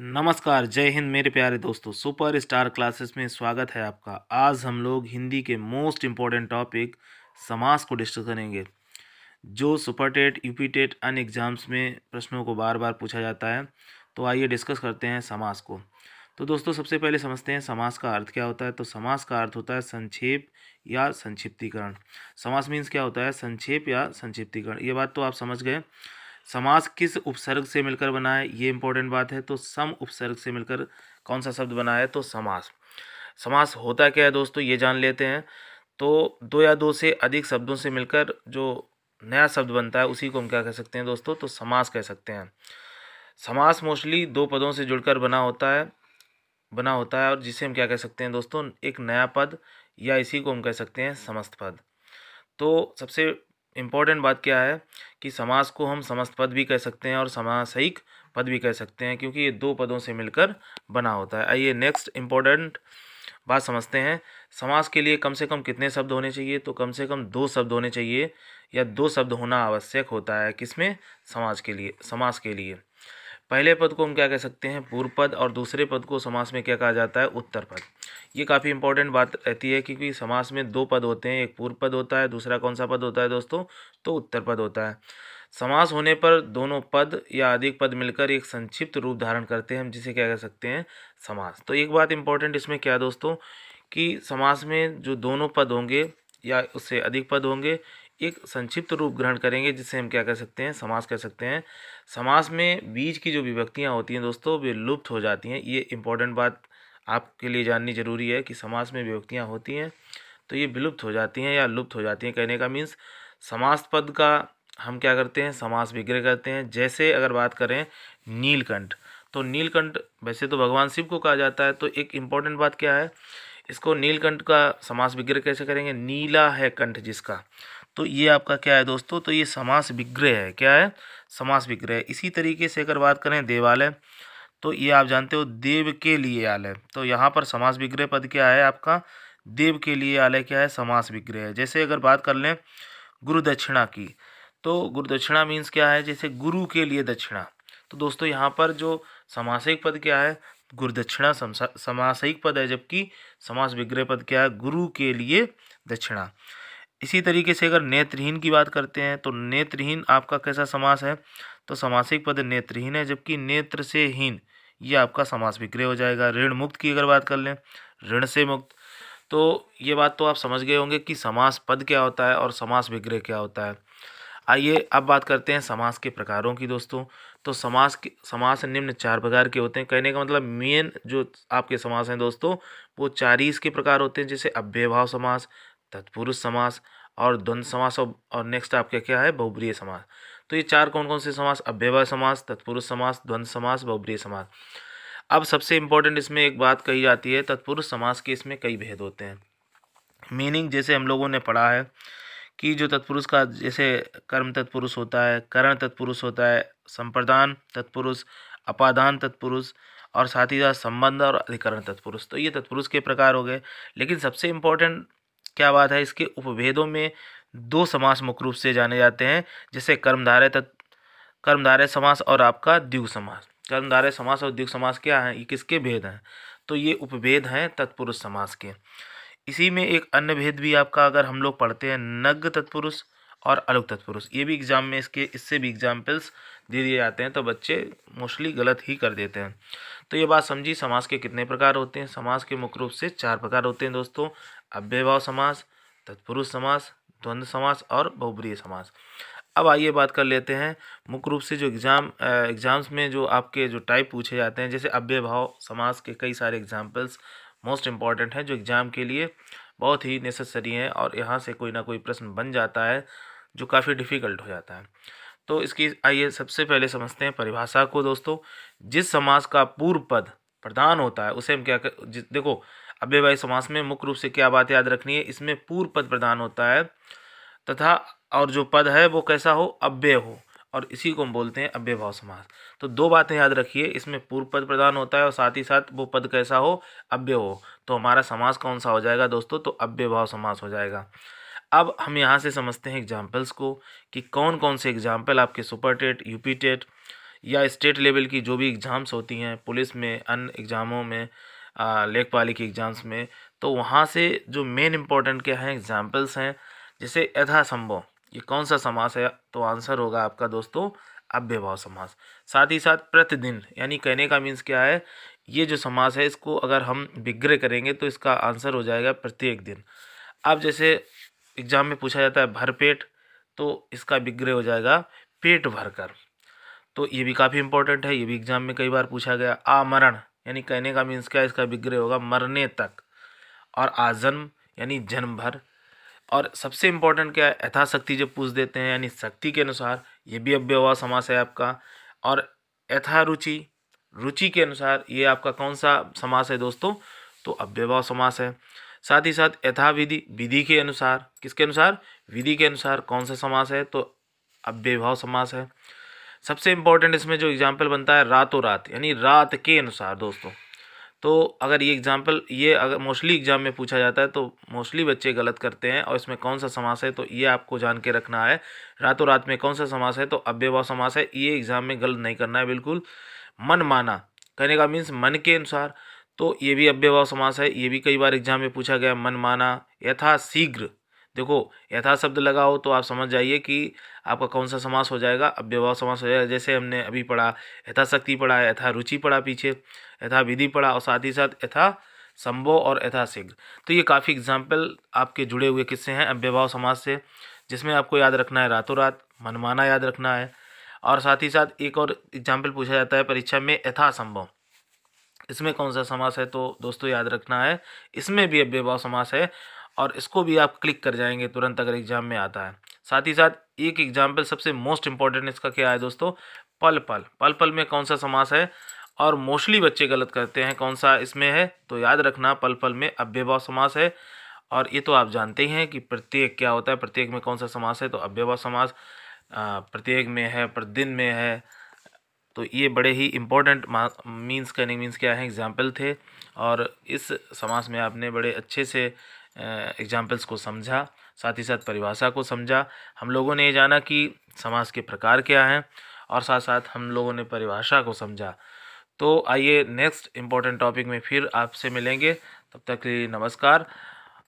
नमस्कार जय हिंद मेरे प्यारे दोस्तों सुपर स्टार क्लासेस में स्वागत है आपका आज हम लोग हिंदी के मोस्ट इम्पॉर्टेंट टॉपिक समास को डिस्कस करेंगे जो सुपर टेट यूपी टेट अन्य एग्जाम्स में प्रश्नों को बार बार पूछा जाता है तो आइए डिस्कस करते हैं समास को तो दोस्तों सबसे पहले समझते हैं समास का अर्थ क्या होता है तो समास का अर्थ होता है संक्षेप या संक्षिप्तीकरण समास मीन्स क्या होता है संक्षेप या संक्षिप्तीकरण ये बात तो आप समझ गए समास किस उपसर्ग से मिलकर बना है ये इंपॉर्टेंट बात है तो सम उपसर्ग से मिलकर कौन सा शब्द बना है तो समास समास होता क्या है दोस्तों ये जान लेते हैं तो दो या दो से अधिक शब्दों से मिलकर जो नया शब्द बनता है उसी को हम क्या कह सकते हैं दोस्तों तो समास कह सकते हैं समास मोस्टली दो पदों से जुड़कर बना होता है बना होता है और जिसे हम क्या कह सकते हैं दोस्तों एक नया पद या इसी को हम कह सकते हैं समस्त पद तो सबसे इम्पॉर्टेंट बात क्या है कि समास को हम समस्त पद भी कह सकते हैं और समासयिक पद भी कह सकते हैं क्योंकि ये दो पदों से मिलकर बना होता है आइए नेक्स्ट इम्पोर्टेंट बात समझते हैं समास के लिए कम से कम कितने शब्द होने चाहिए तो कम से कम दो शब्द होने चाहिए या दो शब्द होना आवश्यक होता है किसमें समाज के लिए समास के लिए पहले पद को हम क्या कह सकते हैं पूर्व पद और दूसरे पद को समास में क्या कहा जाता है उत्तर पद ये काफ़ी इंपॉर्टेंट बात रहती है क्योंकि समास में दो पद होते हैं एक पूर्व पद होता है दूसरा कौन सा पद होता है दोस्तों तो उत्तर पद होता है समास होने पर दोनों पद या अधिक पद मिलकर एक संक्षिप्त रूप धारण करते हैं हम जिसे क्या कह सकते हैं समास तो एक बात इंपॉर्टेंट इसमें क्या दोस्तों कि समास में जो दोनों पद होंगे या उससे अधिक पद होंगे एक संक्षिप्त रूप ग्रहण करेंगे जिससे हम क्या कह सकते हैं समास कह सकते हैं समास में बीज की जो विभक्तियाँ होती हैं दोस्तों वे लुप्त हो जाती हैं ये इंपॉर्टेंट बात आपके लिए जाननी जरूरी है कि समास में विभक्तियाँ होती हैं तो ये विलुप्त हो जाती हैं या लुप्त हो जाती हैं कहने का मीन्स समास पद का हम क्या करते हैं समास विग्रह करते हैं जैसे अगर बात करें नीलकंठ तो नीलकंठ वैसे तो भगवान शिव को कहा जाता है तो एक इम्पॉर्टेंट बात क्या है इसको नीलकंठ का समास विग्रह कैसे करेंगे नीला है कंठ जिसका तो ये आपका क्या है दोस्तों तो ये समास विग्रह है क्या है समास विग्रह इसी तरीके से अगर बात करें देवालय तो ये आप जानते हो देव के लिए आलय तो यहाँ पर समास विग्रह पद क्या है आपका देव के लिए आलय क्या है समास विग्रह है जैसे अगर बात कर लें गुरु दक्षिणा की तो गुरु दक्षिणा मीन्स क्या है जैसे गुरु के लिए दक्षिणा तो दोस्तों यहाँ पर जो समासिक पद क्या है गुरुदक्षिणा समासिक पद है जबकि समास विग्रह पद क्या है गुरु के लिए दक्षिणा इसी तरीके से अगर नेत्रहीन की बात करते हैं तो नेत्रहीन आपका कैसा समास है तो समासिक पद नेत्रहीन है जबकि नेत्र से हीन ये आपका समास विक्रय हो जाएगा ऋण मुक्त की अगर बात कर लें ऋण से मुक्त तो ये बात तो आप समझ गए होंगे कि समास पद क्या होता है और समास विग्रह क्या होता है आइए अब बात करते हैं समास के प्रकारों की दोस्तों तो समास के समास निम्न चार प्रकार के होते हैं कहने का मतलब मेन जो आपके समास हैं दोस्तों वो चार ही इसके प्रकार होते हैं जैसे अभ्यभाव समास तत्पुरुष समास और द्वंद्व समास और नेक्स्ट आपका क्या है बहुप्रिय समास तो ये चार कौन कौन से समास अव्यवहार समास तत्पुरुष समास द्वंद्व समास बहुप्रिय समास अब सबसे इम्पोर्टेंट इसमें एक बात कही जाती है तत्पुरुष समास के इसमें कई भेद होते हैं मीनिंग जैसे हम लोगों ने पढ़ा है कि जो तत्पुरुष का जैसे कर्म तत्पुरुष होता है करण तत्पुरुष होता है संप्रदान तत्पुरुष अपादान तत्पुरुष और साथ ही साथ संबंध और अधिकरण तत्पुरुष तो ये तत्पुरुष के प्रकार हो गए लेकिन सबसे इम्पोर्टेंट क्या बात है इसके उपभेदों में दो समास मुख्य रूप से जाने जाते हैं जैसे कर्मधारय तत् कर्मधारय समास और आपका द्युग समास कर्मधारय समास और द्युग समास क्या है ये किसके भेद हैं तो ये उपभेद हैं तत्पुरुष समास के इसी में एक अन्य भेद भी आपका अगर हम लोग पढ़ते हैं नग तत्पुरुष और अलुक तत्पुरुष ये भी एग्ज़ाम में इसके इससे भी एग्जाम्पल्स दे दिए जाते हैं तो बच्चे मोस्टली गलत ही कर देते हैं तो ये बात समझी समाज के कितने प्रकार होते हैं समाज के मुख्य रूप से चार प्रकार होते हैं दोस्तों अव्यभाव समाज तत्पुरुष समाज द्वंद्व समाज और बहुब्रीय समाज अब आइए बात कर लेते हैं मुख्य रूप से जो एग्ज़ाम एग्ज़ाम्स में जो आपके जो टाइप पूछे जाते हैं जैसे अव्यभाव समाज के कई सारे एग्जाम्पल्स मोस्ट इम्पॉर्टेंट हैं जो एग्ज़ाम के लिए बहुत ही नेसेसरी हैं और यहाँ से कोई ना कोई प्रश्न बन जाता है जो काफ़ी डिफ़िकल्ट हो जाता है तो इसकी आइए सबसे पहले समझते हैं परिभाषा को दोस्तों जिस समास का पूर्व पद प्रधान होता है उसे हम क्या कर, देखो अव्यवाही समास में मुख्य रूप से क्या बात याद रखनी है इसमें पूर्व पद प्रधान होता है तथा और जो पद है वो कैसा हो अव्यय हो और इसी को हम बोलते हैं अव्यभाव समास तो दो बातें याद रखिए इसमें पूर्व पद प्रधान होता है और साथ ही साथ वो पद कैसा हो अव्यय हो तो हमारा समास कौन सा हो जाएगा दोस्तों तो अव्यभाव समास हो जाएगा अब हम यहाँ से समझते हैं एग्जाम्पल्स को कि कौन कौन से एग्जाम्पल आपके सुपर टेट यू टेट या स्टेट लेवल की जो भी एग्ज़ाम्स होती हैं पुलिस में अन्य एग्ज़ामों में लेख पाली के एग्ज़ाम्स में तो वहाँ से जो मेन इम्पॉर्टेंट क्या हैं एग्ज़ाम्पल्स हैं जैसे यथासंभव ये कौन सा समास है तो आंसर होगा आपका दोस्तों अव्यभाव समास साथ ही साथ प्रतिदिन यानी कहने का मीन्स क्या है ये जो समास है इसको अगर हम विग्रह करेंगे तो इसका आंसर हो जाएगा प्रत्येक दिन अब जैसे एग्जाम में पूछा जाता है भर पेट तो इसका विग्रह हो जाएगा पेट भरकर तो ये भी काफ़ी इंपॉर्टेंट है ये भी एग्जाम में कई बार पूछा गया आमरण यानी कहने का मीन्स क्या इसका विग्रह होगा मरने तक और आजन्म यानी जन्म भर और सबसे इम्पोर्टेंट क्या है यथाशक्ति जब पूछ देते हैं यानी शक्ति के अनुसार ये भी अव्यवाह समास है आपका और यथारुचि रुचि के अनुसार ये आपका कौन सा समास है दोस्तों तो अव्यवाह समास है साथ ही साथ यथाविधि विधि के अनुसार किसके अनुसार विधि के अनुसार कौन सा समास है तो अव्यभाव समास है सबसे इम्पोर्टेंट इसमें जो एग्जाम्पल बनता है रातों रात यानी रात के अनुसार दोस्तों तो अगर ये एग्जाम्पल ये अगर मोस्टली एग्जाम में पूछा जाता है तो मोस्टली बच्चे गलत करते हैं और इसमें कौन सा समास है तो ये आपको जान के रखना है रातों रात में कौन सा समास है तो अव्यभाव समास है ये एग्ज़ाम में गलत नहीं करना है बिल्कुल मन माना कहने का मीन्स मन के अनुसार तो ये भी अव्यवाह समास है ये भी कई बार एग्जाम में पूछा गया मनमाना यथाशीघ्र देखो यथा शब्द लगाओ तो आप समझ जाइए कि आपका कौन सा समास हो जाएगा अव्यवाह समास हो जाएगा जैसे हमने अभी पढ़ा यथाशक्ति पढ़ा यथा रुचि पढ़ा पीछे यथा विधि पढ़ा और साथ ही साथ यथा संभव और यथाशीघ्र तो ये काफ़ी एग्जाम्पल आपके जुड़े हुए किस्से हैं अव्यवाह समास से जिसमें आपको याद रखना है रातों रात मनमाना याद रखना है और साथ ही साथ एक और एग्जाम्पल पूछा जाता है परीक्षा में यथासंभव इसमें कौन सा समास है तो दोस्तों याद रखना है इसमें भी अव्यय भाव समास है और इसको भी आप क्लिक कर जाएंगे तुरंत अगर एग्जाम में आता है साथ ही साथ एक एग्जाम्पल सबसे मोस्ट इंपॉर्टेंट इसका क्या है दोस्तों पल पल पल पल में कौन सा समास है और मोस्टली बच्चे गलत करते हैं कौन सा इसमें है तो याद रखना पल पल में अव्यभाव समास है और ये तो आप जानते ही हैं कि प्रत्येक क्या होता है प्रत्येक में कौन सा समास है तो अव्यभाव समास प्रत्येक में है प्रतिदिन में है तो ये बड़े ही इम्पोर्टेंट मीन्स कनिंग मीन्स क्या है एग्ज़ाम्पल थे और इस समास में आपने बड़े अच्छे से एग्ज़ाम्पल्स को समझा साथ ही साथ परिभाषा को समझा हम लोगों ने ये जाना कि समास के प्रकार क्या हैं और साथ साथ हम लोगों ने परिभाषा को समझा तो आइए नेक्स्ट इम्पोर्टेंट टॉपिक में फिर आपसे मिलेंगे तब तक के लिए नमस्कार